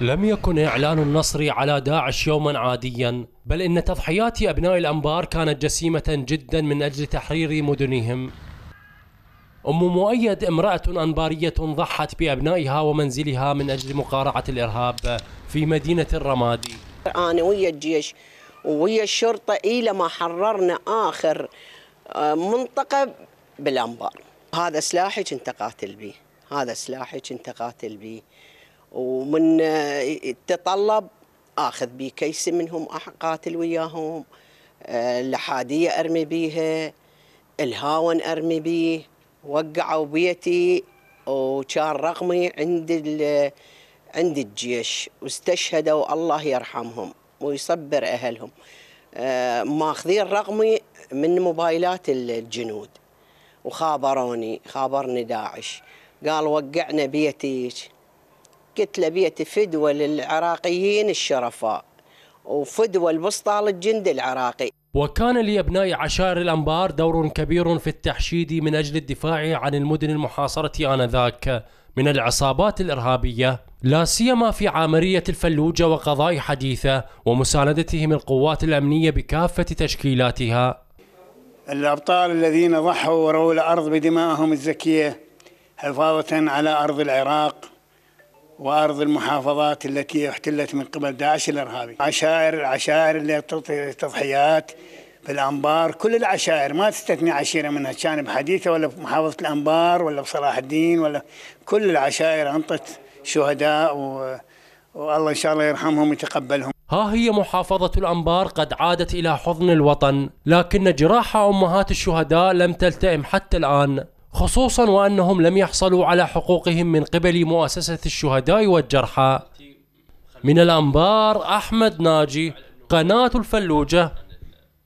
لم يكن إعلان النصر على داعش يوما عاديا بل إن تضحيات أبناء الأنبار كانت جسيمة جدا من أجل تحرير مدنهم أم مؤيد امرأة أنبارية ضحت بأبنائها ومنزلها من أجل مقارعة الإرهاب في مدينة الرمادي أنا ويا الجيش ويا الشرطة إلى ما حررنا آخر آه، منطقة بالأنبار هذا سلاحي كنت قاتل به هذا سلاحي كنت قاتل به ومن آه، تطلب اخذ بي كيس منهم اقاتل وياهم الاحاديه آه، ارمي بيها الهاون ارمي بيه وقعوا بيتي وكان رقمي عند عند الجيش واستشهدوا الله يرحمهم ويصبر اهلهم آه، ماخذين رقمي من موبايلات الجنود وخابروني خابرني داعش قال وقعنا بيتيش بيت فدوى للعراقيين الشرفاء وفدوى البسطال الجندي العراقي وكان لأبناء عشائر الأنبار دور كبير في التحشيد من أجل الدفاع عن المدن المحاصرة آنذاك من العصابات الإرهابية لا سيما في عامرية الفلوجة وقضاء حديثة ومساندتهم القوات الأمنية بكافة تشكيلاتها الأبطال الذين ضحوا ورووا الأرض بدمائهم الزكية حفاظة على أرض العراق وارض المحافظات التي احتلت من قبل داعش الارهابي، عشائر العشائر اللي تعطي تضحيات في الانبار، كل العشائر ما تستثني عشيره منها كان بحديثه ولا بمحافظه الانبار ولا بصلاح الدين ولا كل العشائر انطت شهداء و... والله ان شاء الله يرحمهم ويتقبلهم. ها هي محافظة الأنبار قد عادت إلى حضن الوطن لكن جراح أمهات الشهداء لم تلتئم حتى الآن خصوصا وأنهم لم يحصلوا على حقوقهم من قبل مؤسسة الشهداء والجرحى من الأنبار أحمد ناجي قناة الفلوجة